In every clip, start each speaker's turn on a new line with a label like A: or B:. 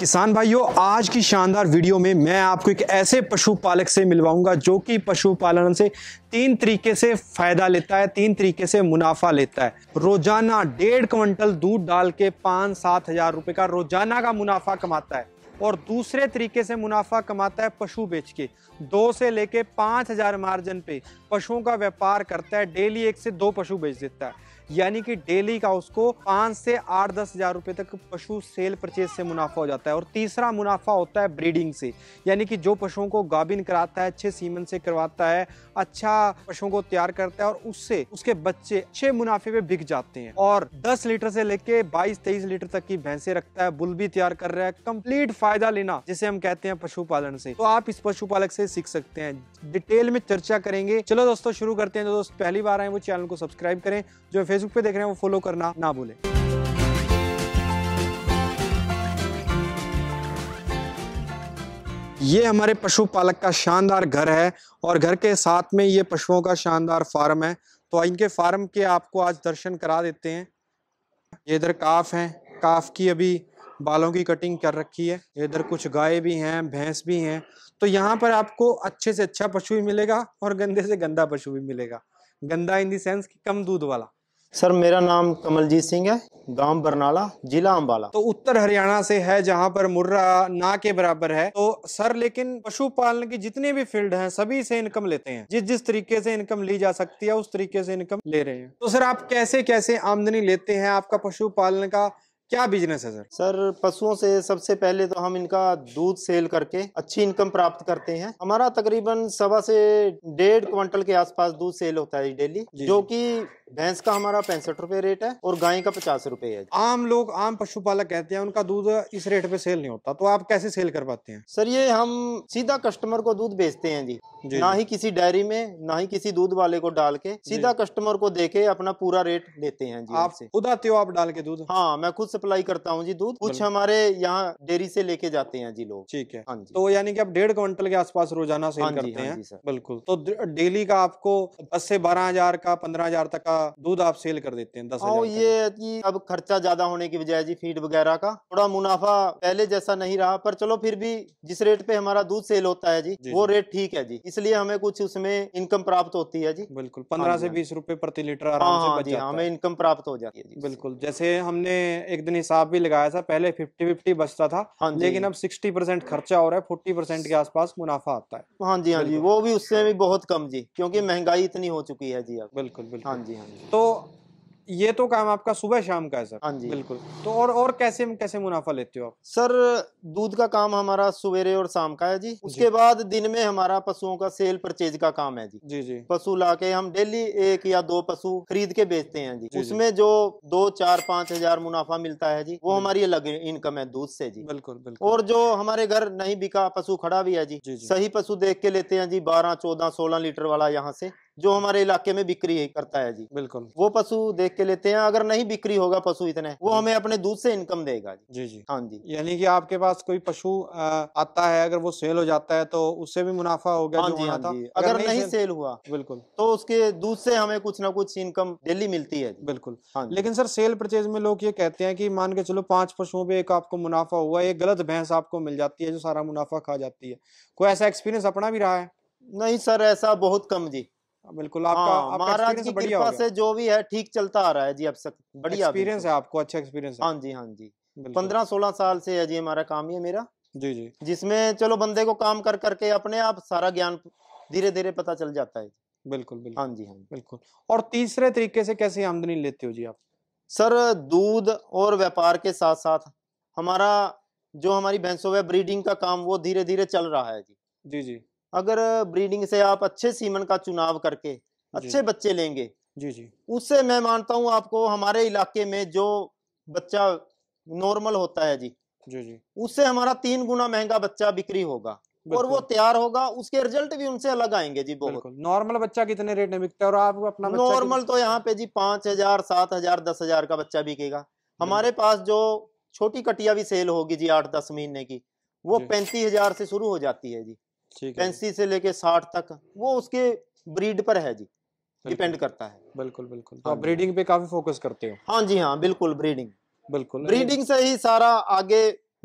A: किसान भाइयों आज की शानदार वीडियो में मैं आपको एक ऐसे पशुपालक से मिलवाऊंगा जो कि पशुपालन से तीन तरीके से फायदा लेता है तीन तरीके से मुनाफा लेता है रोजाना डेढ़ क्विंटल दूध डाल के पाँच सात हजार रुपये का रोजाना का मुनाफा कमाता है और दूसरे तरीके से मुनाफा कमाता है पशु बेच के दो से लेके पाँच हजार मार्जिन पे पशुओं का व्यापार करता है डेली एक से दो पशु बेच देता है यानी कि डेली का उसको पाँच से आठ दस हज़ार रुपये तक पशु सेल परचेज से मुनाफा हो जाता है और तीसरा मुनाफा होता है ब्रीडिंग से यानी कि जो पशुओं को गाबिन कराता है अच्छे सीमन से करवाता है अच्छा पशुओं को तैयार करता है और उससे उसके बच्चे अच्छे मुनाफे में बिक जाते हैं और दस लीटर से लेके बाईस तेईस लीटर तक की भैंसे रखता है बुल भी तैयार कर रहा है कंप्लीट फायदा लेना जिसे हम कहते हैं पशुपालन से तो आप इस पशुपालक से सीख सकते हैं डिटेल में चर्चा करेंगे चलो चलो दोस्तों शुरू करते हैं जो दोस्त पहली बार आए वो चैनल को सब्सक्राइब करें जो फेसबुक पे देख रहे हैं वो फॉलो करना ना भूलें ये हमारे पशुपालक का शानदार घर है और घर के साथ में ये पशुओं का शानदार फार्म है तो इनके फार्म के आपको आज दर्शन करा देते हैं ये इधर काफ हैं काफ की अभी बालों की कटिंग कर रखी है इधर कुछ गाय भी हैं भैंस भी हैं तो यहाँ पर आपको अच्छे से अच्छा पशु भी मिलेगा और गंदे से गंदा पशु भी मिलेगा गंदा इन देंस की कम दूध वाला सर
B: मेरा नाम कमलजीत सिंह है गांव बरनाला जिला अम्बाला तो
A: उत्तर हरियाणा से है जहां पर मुर्रा ना के बराबर है तो सर लेकिन पशुपालन की जितने भी फील्ड हैं सभी से इनकम लेते हैं जिस जिस तरीके से इनकम ली जा सकती है उस तरीके से इनकम ले रहे हैं तो सर आप कैसे कैसे आमदनी लेते हैं आपका पशुपालन का क्या बिजनेस है सर सर पशुओं से सबसे
B: पहले तो हम इनका दूध सेल करके अच्छी इनकम प्राप्त करते हैं हमारा तकरीबन सवा से डेढ़ क्विंटल के आसपास दूध सेल होता है डेली जो कि भैंस का हमारा पैंसठ रुपए रेट है और गाय का पचास रुपए है आम लोग आम पशुपालक कहते हैं
A: उनका दूध इस रेट पे सेल नहीं
B: होता तो आप कैसे सेल कर पाते हैं सर ये हम सीधा कस्टमर को दूध बेचते हैं जी, जी ना ही किसी डायरी में ना ही किसी दूध वाले को डाल के सीधा कस्टमर को दे के अपना पूरा रेट लेते हैं जी आपसे खुद आते हो आप डाल के दूध हाँ मैं खुद सप्लाई करता हूँ जी दूध कुछ हमारे यहाँ डेयरी
A: से लेके जाते हैं जी लोग ठीक है हाँ तो यानी कि आप डेढ़ क्विंटल के आसपास रोजाना सेल हाँ करते हाँ हैं बिल्कुल तो डेली का आपको दस से बारह हजार का पंद्रह हजार तक का दूध आप सेल कर देते हैं
B: दस हजार ये कि अब खर्चा ज्यादा होने की बजाय जी फीड वगैरह का थोड़ा मुनाफा पहले जैसा नहीं रहा पर चलो फिर भी जिस रेट पे हमारा दूध सेल होता है जी, जी वो रेट ठीक है जी इसलिए हमें कुछ उसमें इनकम प्राप्त होती है जी बिल्कुल हाँ पंद्रह से हाँ बीस
A: रूपए प्रति लीटर हाँ हमें इनकम प्राप्त हो जाती है बिल्कुल जैसे हमने एक दिन हिसाब भी लगाया था पहले फिफ्टी फिफ्टी बचता था लेकिन अब सिक्सटी परसेंट खर्चा हो रहा है फोर्टी परसेंट के आसपास मुनाफा आता है
B: हाँ जी हाँ जी वो भी उससे भी बहुत कम जी क्योंकि महंगाई इतनी हो चुकी है जी अब बिल्कुल बिल्कुल हाँ जी हाँ तो ये तो काम आपका सुबह शाम का है सर हाँ जी बिल्कुल तो और और कैसे कैसे मुनाफा लेते हो आप सर दूध का काम हमारा सवेरे और शाम का है जी उसके जी। बाद दिन में हमारा पशुओं का सेल परचेज का काम है जी जी जी पशु ला के हम डेली एक या दो पशु खरीद के बेचते हैं जी, जी उसमें जी। जो दो चार पाँच हजार मुनाफा मिलता है जी वो हमारी अलग इनकम है दूध से जी बिल्कुल बिल्कुल और जो हमारे घर नहीं बिका पशु खड़ा भी है जी सही पशु देख के लेते हैं जी बारह चौदह सोलह लीटर वाला यहाँ से जो हमारे इलाके में बिक्री करता है जी बिल्कुल वो पशु देख के लेते हैं अगर नहीं बिक्री होगा पशु इतने वो हमें अपने दूध से इनकम देगा जी जी हाँ
A: जी यानी कि आपके पास कोई पशु आता है अगर वो सेल हो जाता है तो उससे भी मुनाफा होगा हाँ जी, हाँ जी अगर, अगर नहीं, नहीं सेल
B: हुआ बिल्कुल
A: तो उसके दूध से हमें कुछ ना कुछ इनकम डेली मिलती है बिल्कुल हाँ लेकिन सर सेल परचेज में लोग ये कहते हैं कि मान के चलो पांच पशुओं पे एक आपको मुनाफा हुआ एक गलत भैंस आपको मिल जाती है जो सारा मुनाफा खा जाती है कोई ऐसा एक्सपीरियंस अपना भी रहा है नहीं सर
B: ऐसा बहुत कम जी बिल्कुल आपका, हाँ, आपका की कृपा से जो भी है ठीक चलता आ रहा है जी अब सक, बढ़िया एक्सपीरियंस तो। है आपको अच्छा एक्सपीरियंस हाँ जी हाँ जी पंद्रह सोलह साल से है जी हमारा काम ही है मेरा जी जी जिसमें चलो बंदे को काम कर करके अपने आप सारा ज्ञान धीरे धीरे पता चल जाता है
A: बिल्कुल बिल्कुल हाँ जी हाँ बिल्कुल और तीसरे तरीके से कैसे आमदनी लेते हो जी
B: आप सर दूध और व्यापार के साथ साथ हमारा जो हमारी भैंसों व ब्रीडिंग का काम वो धीरे धीरे चल रहा है जी जी जी अगर ब्रीडिंग से आप अच्छे सीमन का चुनाव करके अच्छे बच्चे लेंगे जी जी उससे मैं मानता हूँ आपको हमारे इलाके में जो बच्चा नॉर्मल होता है जी जी जी उससे हमारा तीन गुना महंगा बच्चा बिक्री होगा और वो तैयार होगा उसके रिजल्ट भी उनसे अलग आएंगे जी
A: बहुत नॉर्मल बच्चा कितने रेट में बिकता है और आप अपना नॉर्मल
B: तो यहाँ पे जी पांच हजार सात हजार दस हजार का बच्चा बिकेगा हमारे पास जो छोटी कटिया भी सेल होगी जी आठ दस महीने की वो पैंतीस हजार से शुरू हो जाती है जी पैंसी से लेके साठ तक वो उसके ब्रीड पर है जी डिपेंड करता है बिल्कुल बिल्कुल तो हाँ आप ब्रीडिंग पे काफी फोकस करते हो हाँ जी हाँ बिल्कुल ब्रीडिंग बिल्कुल ब्रीडिंग से ही सारा आगे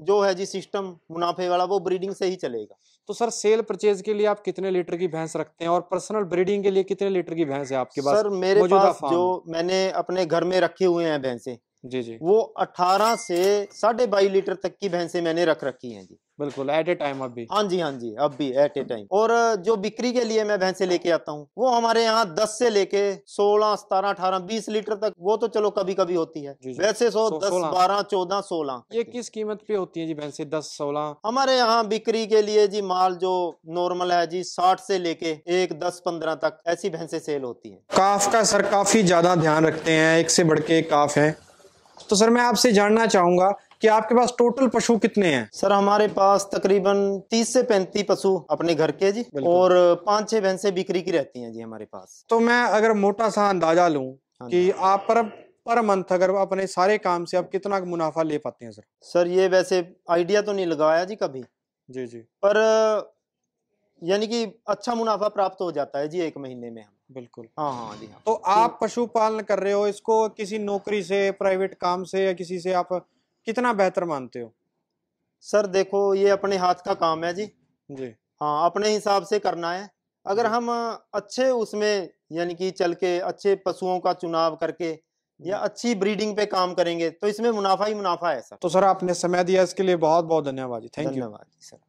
B: जो है जी सिस्टम मुनाफे वाला वो ब्रीडिंग से ही चलेगा
A: तो सर सेल परचेज के लिए आप कितने लीटर की भैंस रखते हैं और पर्सनल ब्रीडिंग के लिए कितने लीटर की भैंस है आपके पास सर मेरे पास जो
B: मैंने अपने घर में रखे हुए हैं भैंसे जी जी वो 18 से साढ़े बाई लीटर तक की भैंसे मैंने रख रखी हैं जी बिल्कुल एट ए टाइम अभी हाँ जी हाँ जी अब भी एट ए टाइम और जो बिक्री के लिए मैं भैंसे लेके आता हूँ वो हमारे यहाँ दस से लेके सोलह सतारह अठारह बीस लीटर तक वो तो चलो कभी कभी होती है जी जी। वैसे सो, सो दस बारह चौदह सोलह ये किस कीमत पे होती है जी भैंसे दस सोलह हमारे यहाँ बिक्री के लिए जी माल जो नॉर्मल है जी साठ से लेके एक दस पंद्रह तक ऐसी भैंसे सेल होती है
A: काफ का सर काफी ज्यादा ध्यान रखते हैं एक से बढ़ के काफ है तो सर मैं आपसे जानना चाहूंगा कि आपके पास टोटल पशु कितने हैं
B: सर हमारे पास तकरीबन 30 से 35 पशु अपने घर के जी और पांच छह भैंसे
A: बिक्री की रहती
B: हैं जी हमारे पास
A: तो मैं अगर मोटा सा अंदाजा लूं हाँ कि आप पर पर मंथ अगर अपने सारे काम से आप कितना मुनाफा ले पाते हैं सर सर ये वैसे आइडिया तो नहीं
B: लगाया जी कभी जी जी पर यानी कि अच्छा मुनाफा प्राप्त हो जाता है जी एक महीने में बिल्कुल हाँ हाँ जी हाँ
A: तो आप पशुपालन कर रहे हो इसको किसी नौकरी से प्राइवेट काम से या किसी से आप कितना बेहतर मानते हो सर
B: देखो ये अपने हाथ का काम है जी जी हाँ अपने हिसाब से करना है अगर हम अच्छे उसमें यानी कि चल के अच्छे पशुओं का चुनाव करके या अच्छी ब्रीडिंग पे काम करेंगे तो इसमें मुनाफा ही मुनाफा है सर
A: तो सर आपने समय दिया इसके लिए बहुत बहुत धन्यवाद जी थैंक यू धन्यवाद सर